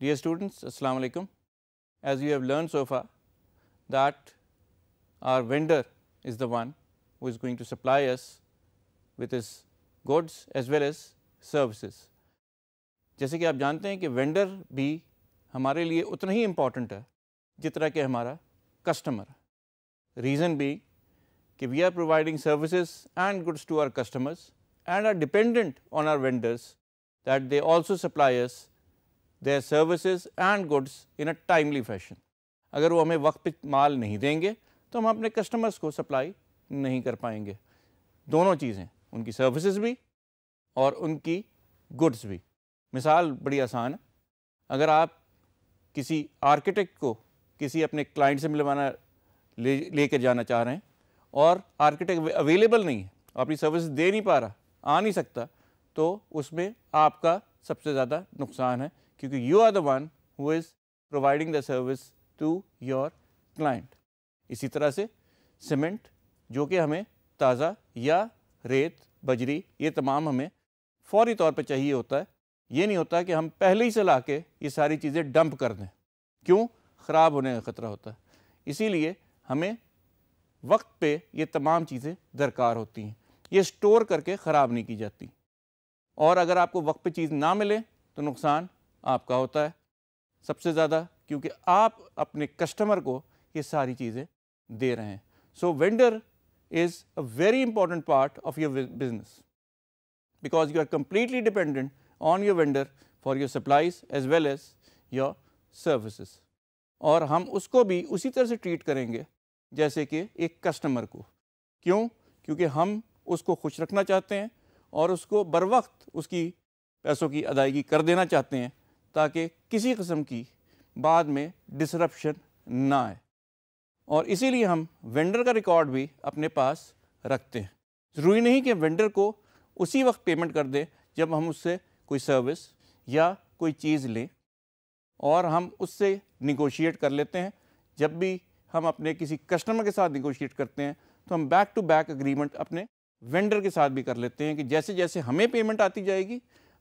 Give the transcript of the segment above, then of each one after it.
Dear students, Assalamu alaikum. As you have learned so far that our vendor is the one who is going to supply us with his goods as well as services. जैसे कि आप जानते हैं कि vendor भी हमारे लिए उतना ही इम्पॉर्टेंट है जितना कि हमारा कस्टमर रीज़न भी कि we are providing services and goods to our customers and are dependent on our vendors their services and goods in a timely fashion. अगर वो हमें वक्त पे माल नहीं देंगे तो हम अपने कस्टमर्स को सप्लाई नहीं कर पाएंगे दोनों चीज़ें उनकी सर्विसेज भी और उनकी गुड्स भी मिसाल बड़ी आसान है अगर आप किसी आर्किटेक्ट को किसी अपने क्लाइंट से मिलवाना ले लेकर जाना चाह रहे हैं और आर्किटेक्ट अवेलेबल नहीं है अपनी सर्विस दे नहीं पा रहा आ नहीं सकता तो उसमें आपका सबसे ज़्यादा नुकसान है क्योंकि you are the one who is providing the service to your client इसी तरह से सीमेंट जो कि हमें ताज़ा या रेत बजरी ये तमाम हमें फौरी तौर पर चाहिए होता है ये नहीं होता कि हम पहले ही से ला के ये सारी चीज़ें डंप कर दें क्यों ख़राब होने का ख़तरा होता है इसीलिए हमें वक्त पे ये तमाम चीज़ें दरकार होती हैं ये स्टोर करके ख़राब नहीं की जाती और अगर आपको वक्त पे चीज़ ना मिले तो नुकसान आपका होता है सबसे ज़्यादा क्योंकि आप अपने कस्टमर को ये सारी चीज़ें दे रहे हैं so vendor is a very important part of your business because you are completely dependent on your vendor for your supplies as well as your services और हम उसको भी उसी तरह से ट्रीट करेंगे जैसे कि एक कस्टमर को क्यों क्योंकि हम उसको खुश रखना चाहते हैं और उसको बर वक्त उसकी पैसों की अदायगी कर देना चाहते हैं ताकि किसी कस्म की बाद में डिसरप्शन ना आए और इसीलिए हम वेंडर का रिकॉर्ड भी अपने पास रखते हैं ज़रूरी नहीं कि वेंडर को उसी वक्त पेमेंट कर दें जब हम उससे कोई सर्विस या कोई चीज़ लें और हम उससे निगोशिएट कर लेते हैं जब भी हम अपने किसी कस्टमर के साथ निगोशिएट करते हैं तो हम बैक टू बैक अग्रीमेंट अपने वेंडर के साथ भी कर लेते हैं कि जैसे जैसे हमें पेमेंट आती जाएगी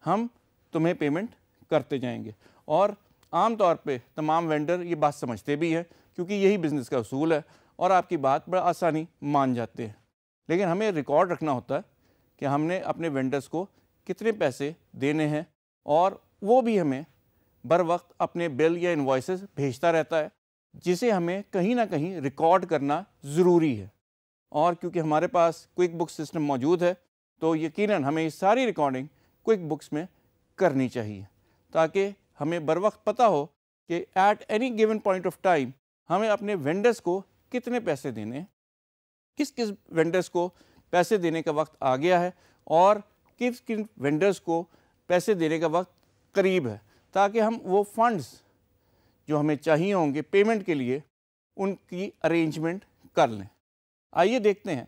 हम तुम्हें पेमेंट करते जाएंगे और आम तौर पे तमाम वेंडर ये बात समझते भी हैं क्योंकि यही बिज़नेस का असूल है और आपकी बात बड़ा आसानी मान जाते हैं लेकिन हमें रिकॉर्ड रखना होता है कि हमने अपने वेंडर्स को कितने पैसे देने हैं और वो भी हमें बर वक्त अपने बिल या इन्वाइस भेजता रहता है जिसे हमें कहीं ना कहीं रिकॉर्ड करना ज़रूरी है और क्योंकि हमारे पास क्विक बुक सिस्टम मौजूद है तो यकीनन हमें ये सारी रिकॉर्डिंग क्विक बुक्स में करनी चाहिए ताकि हमें बर वक्त पता हो कि at any given point of time हमें अपने वेंडर्स को कितने पैसे देने किस किस वेंडर्स को पैसे देने का वक्त आ गया है और किस किन वेंडर्स को पैसे देने का वक्त करीब है ताकि हम वो फंड्स जो हमें चाहिए होंगे पेमेंट के लिए उनकी अरेंजमेंट कर लें आइए देखते हैं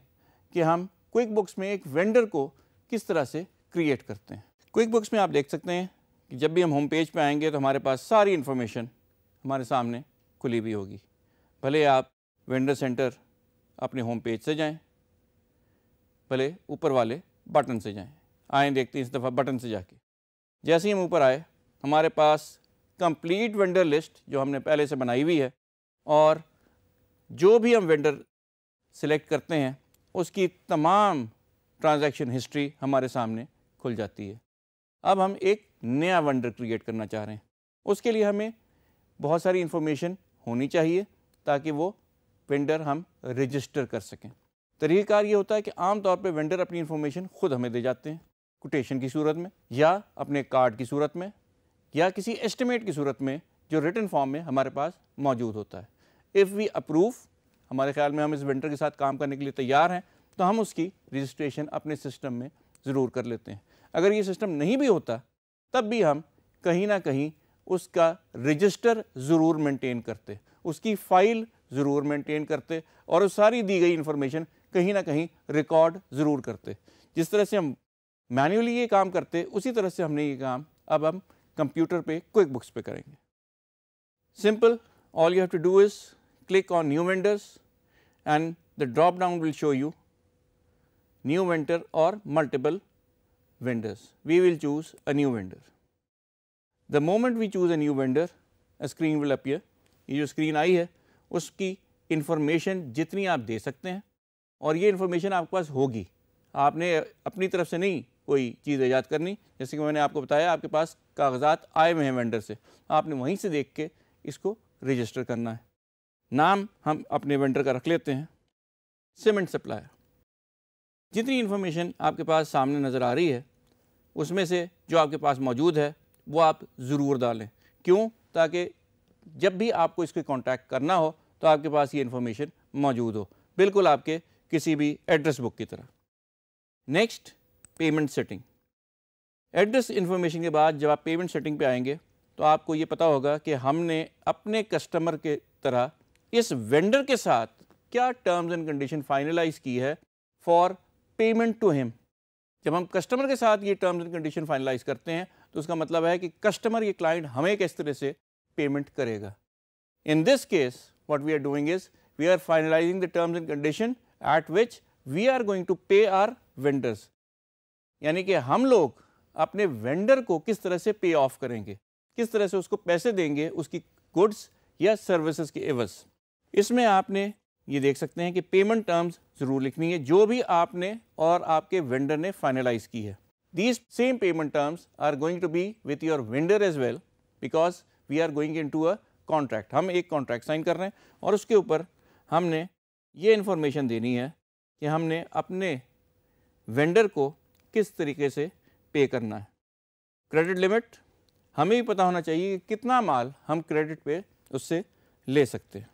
कि हम क्विक बुक्स में एक वेंडर को किस तरह से क्रिएट करते हैं क्विक बुक्स में आप देख सकते हैं कि जब भी हम होम पेज पर आएंगे तो हमारे पास सारी इन्फॉर्मेशन हमारे सामने खुली भी होगी भले आप वेंडर सेंटर अपने होम पेज से जाएं, भले ऊपर वाले बटन से जाएं, आए देखते हैं इस दफ़ा बटन से जाके जैसे ही हम ऊपर आए हमारे पास कंप्लीट वेंडर लिस्ट जो हमने पहले से बनाई हुई है और जो भी हम वेंडर सिलेक्ट करते हैं उसकी तमाम ट्रांजैक्शन हिस्ट्री हमारे सामने खुल जाती है अब हम एक नया वंडर क्रिएट करना चाह रहे हैं उसके लिए हमें बहुत सारी इन्फॉर्मेशन होनी चाहिए ताकि वो वेंडर हम रजिस्टर कर सकें तरीक़ार ये होता है कि आमतौर पर वेंडर अपनी इन्फॉर्मेशन ख़ुद हमें दे जाते हैं कोटेशन की सूरत में या अपने कार्ड की सूरत में या किसी एस्टिमेट की सूरत में जो रिटर्न फॉर्म में हमारे पास मौजूद होता है इफ़ वी अप्रूव हमारे ख्याल में हम इस वेंडर के साथ काम करने के लिए तैयार हैं तो हम उसकी रजिस्ट्रेशन अपने सिस्टम में ज़रूर कर लेते हैं अगर ये सिस्टम नहीं भी होता तब भी हम कहीं ना कहीं उसका रजिस्टर ज़रूर मेंटेन करते उसकी फ़ाइल ज़रूर मेंटेन करते और उस सारी दी गई इन्फॉर्मेशन कहीं ना कहीं रिकॉर्ड ज़रूर करते जिस तरह से हम मैन्युअली ये काम करते उसी तरह से हमने ये काम अब हम कंप्यूटर पे क्विक बुक्स पे करेंगे simple all you have to do is click on new vendors and the drop down will show you new vendor और multiple vendors. We will choose a new vendor. The moment we choose a new vendor, a screen will appear. ये जो screen आई है उसकी information जितनी आप दे सकते हैं और ये information आपके पास होगी आपने अपनी तरफ से नहीं कोई चीज़ ईजाद करनी जैसे कि मैंने आपको बताया आपके पास कागजात आए हुए हैं वेंडर से आपने वहीं से देख के इसको रजिस्टर करना है नाम हम अपने वेंडर का रख लेते हैं सीमेंट सप्लायर जितनी इन्फॉर्मेशन आपके पास सामने नज़र आ रही है उसमें से जो आपके पास मौजूद है वो आप ज़रूर डालें क्यों ताकि जब भी आपको इसके कॉन्टैक्ट करना हो तो आपके पास ये इन्फॉर्मेशन मौजूद हो बिल्कुल आपके किसी भी एड्रेस बुक की तरह next payment setting address information के बाद जब आप पेमेंट सेटिंग पे आएंगे तो आपको ये पता होगा कि हमने अपने कस्टमर के तरह इस वेंडर के साथ क्या टर्म्स एंड कंडीशन फाइनलाइज की है फॉर पेमेंट टू हिम जब हम कस्टमर के साथ ये टर्म्स एंड कंडीशन फाइनलाइज करते हैं तो उसका मतलब है कि कस्टमर ये क्लाइंट हमें किस तरह से पेमेंट करेगा in this case what we are doing is we are finalising the terms and condition at which we are going to pay our vendors यानी कि हम लोग अपने वेंडर को किस तरह से पे ऑफ करेंगे किस तरह से उसको पैसे देंगे उसकी गुड्स या सर्विसेज के एवज इसमें आपने ये देख सकते हैं कि पेमेंट टर्म्स ज़रूर लिखनी है जो भी आपने और आपके वेंडर ने फाइनलाइज की है these same payment terms are going to be with your vendor as well because we are going in to a contract हम एक कॉन्ट्रैक्ट साइन कर रहे हैं और उसके ऊपर हमने ये इन्फॉर्मेशन देनी है कि हमने अपने वेंडर को किस तरीके से पे करना है क्रेडिट लिमिट हमें भी पता होना चाहिए कि कितना माल हम क्रेडिट पे उससे ले सकते हैं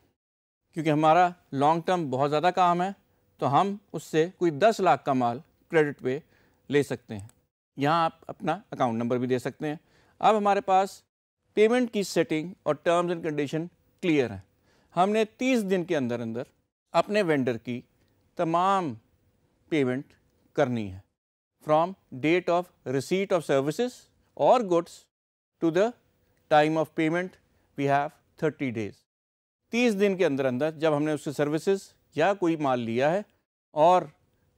क्योंकि हमारा लॉन्ग टर्म बहुत ज़्यादा काम है तो हम उससे कोई दस लाख का माल क्रेडिट पे ले सकते हैं यहाँ आप अपना अकाउंट नंबर भी दे सकते हैं अब हमारे पास पेमेंट की सेटिंग और टर्म्स एंड कंडीशन क्लियर हैं हमने 30 दिन के अंदर अंदर अपने वेंडर की तमाम पेमेंट करनी है from date of receipt of services और goods to the time of payment we have 30 days तीस दिन के अंदर अंदर जब हमने उसकी सर्विसेज या कोई माल लिया है और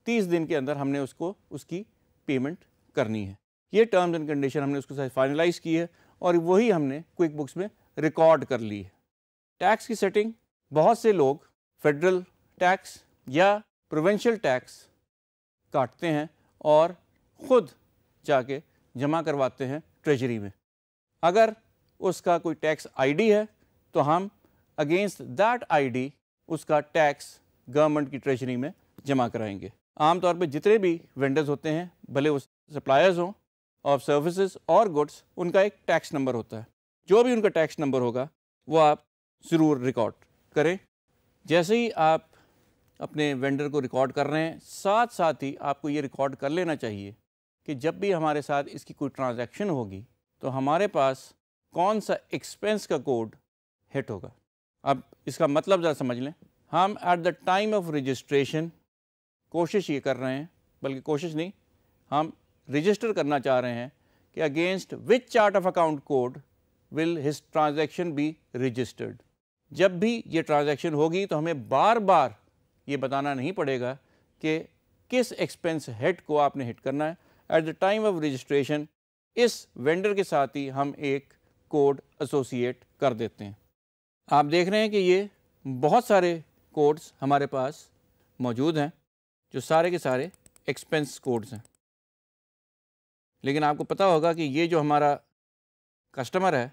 तीस दिन के अंदर हमने उसको उसकी पेमेंट करनी है ये टर्म्स एंड कंडीशन हमने उसके साथ फाइनलाइज़ की है और वही हमने क्विक बुक्स में रिकॉर्ड कर ली है टैक्स की सेटिंग बहुत से लोग फेडरल टैक्स या प्रोवेंशल टैक्स काटते हैं और ख़ुद जाके जमा करवाते हैं ट्रेजरी में अगर उसका कोई टैक्स आईडी है तो हम अगेंस्ट दैट आईडी उसका टैक्स गवर्नमेंट की ट्रेजरी में जमा कराएंगे आमतौर पर जितने भी वेंडर्स होते हैं भले वो सप्लायर्स हों ऑफ सर्विसेज और गुड्स उनका एक टैक्स नंबर होता है जो भी उनका टैक्स नंबर होगा वो आप ज़रूर रिकॉर्ड करें जैसे ही आप अपने वेंडर को रिकॉर्ड कर रहे हैं साथ साथ ही आपको ये रिकॉर्ड कर लेना चाहिए कि जब भी हमारे साथ इसकी कोई ट्रांजैक्शन होगी तो हमारे पास कौन सा एक्सपेंस का कोड हिट होगा अब इसका मतलब ज़रा समझ लें हम at the time of registration कोशिश ये कर रहे हैं बल्कि कोशिश नहीं हम रजिस्टर करना चाह रहे हैं कि against which chart of account code will his transaction be registered जब भी ये ट्रांजैक्शन होगी तो हमें बार बार ये बताना नहीं पड़ेगा कि किस एक्सपेंस हेड को आपने हिट करना है at the time of registration इस वेंडर के साथ ही हम एक कोड एसोसिएट कर देते हैं आप देख रहे हैं कि ये बहुत सारे कोड्स हमारे पास मौजूद हैं जो सारे के सारे एक्सपेंस कोड्स हैं लेकिन आपको पता होगा कि ये जो हमारा कस्टमर है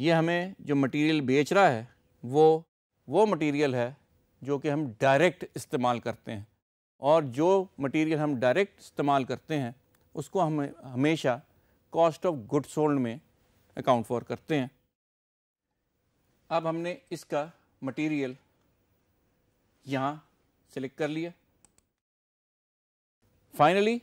ये हमें जो मटेरियल बेच रहा है वो वो मटेरियल है जो कि हम डायरेक्ट इस्तेमाल करते हैं और जो मटेरियल हम डायरेक्ट इस्तेमाल करते हैं उसको हम हमेशा कॉस्ट ऑफ गुड सोल्ड में अकाउंट फॉर करते हैं अब हमने इसका मटेरियल यहाँ सेलेक्ट कर लिया finally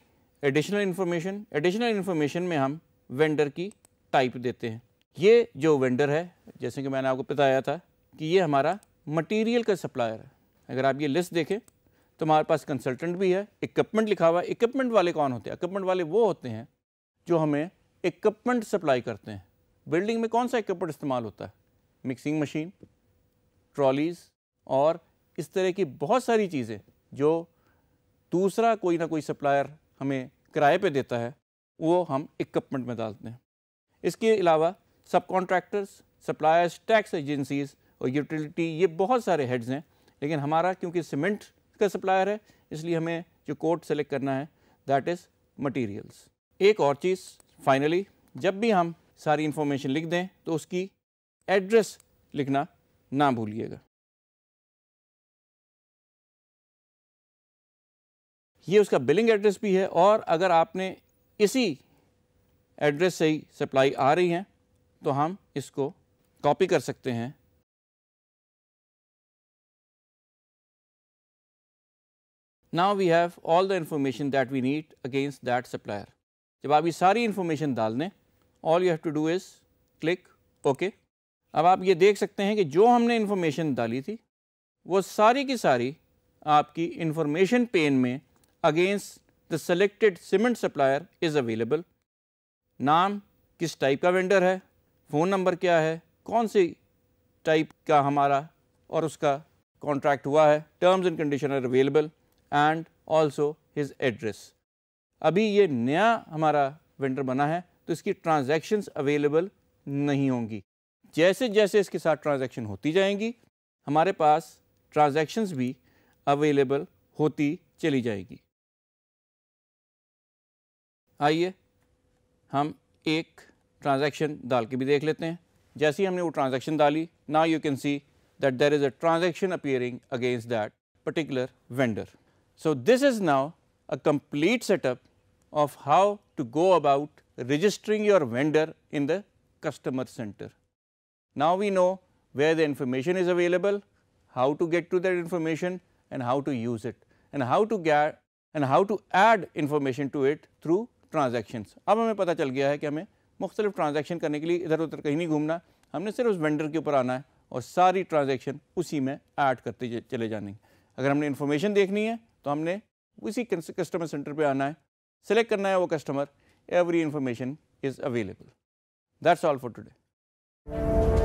additional information additional information में हम वेंडर की टाइप देते हैं ये जो वेंडर है जैसे कि मैंने आपको बताया था कि ये हमारा मटेरियल का सप्लायर है अगर आप ये लिस्ट देखें तो हमारे पास कंसल्टेंट भी है इक्विपमेंट लिखा हुआ है इक्विपमेंट वाले कौन होते हैं इक्विपमेंट वाले वो होते हैं जो हमें इक्विपमेंट सप्लाई करते हैं बिल्डिंग में कौन सा इक्विपमेंट इस्तेमाल होता है मिक्सिंग मशीन ट्रॉलीज़ और इस तरह की बहुत सारी चीज़ें जो दूसरा कोई ना कोई सप्लायर हमें किराए पे देता है वो हम इक्वमेंट में डालते हैं इसके अलावा सब कॉन्ट्रैक्टर्स सप्लायर्स टैक्स एजेंसीज और यूटिलिटी ये बहुत सारे हेड्स हैं लेकिन हमारा क्योंकि सीमेंट का सप्लायर है इसलिए हमें जो कोड सेलेक्ट करना है दैट इज़ मटीरियल्स एक और चीज़ फाइनली जब भी हम सारी इन्फॉर्मेशन लिख दें तो उसकी एड्रेस लिखना ना भूलिएगा ये उसका बिलिंग एड्रेस भी है और अगर आपने इसी एड्रेस से ही सप्लाई आ रही है तो हम इसको कॉपी कर सकते हैं now we have all the information that we need against that supplier जब आप ये सारी इंफॉर्मेशन डाल दें all you have to do is click okay अब आप ये देख सकते हैं कि जो हमने इन्फॉर्मेशन डाली थी वो सारी की सारी आपकी इन्फॉर्मेशन पेन में against the selected cement supplier is available नाम किस टाइप का वेंडर है फ़ोन नंबर क्या है कौन सी टाइप का हमारा और उसका कॉन्ट्रैक्ट हुआ है terms and condition are available and also his address अभी ये नया हमारा वेंडर बना है तो इसकी ट्रांजेक्शन्स अवेलेबल नहीं होंगी जैसे जैसे इसके साथ ट्रांजेक्शन होती जाएंगी हमारे पास ट्रांजैक्शंस भी अवेलेबल होती चली जाएगी आइए हम एक ट्रांजेक्शन डाल के भी देख लेते हैं जैसे ही हमने वो ट्रांजेक्शन डाली ना you can see that there is a transaction appearing against that particular vendor so this is now a complete setup of how to go about registering your vendor in the customer centre Now we know where the information is available, how to get to that information and how to use it and how to get and how to add information to it through transactions. अब हमें पता चल गया है कि हमें मुख्तलिफ transaction करने के लिए इधर उधर कहीं नहीं घूमना हमने सिर्फ उस वेंडर के ऊपर आना है और सारी ट्रांजेक्शन उसी में ऐड करते चले जाने अगर हमने इन्फॉर्मेशन देखनी है तो हमने उसी कस्टमर सेंटर पर आना है सेलेक्ट करना है वो customer every information is available that's all for today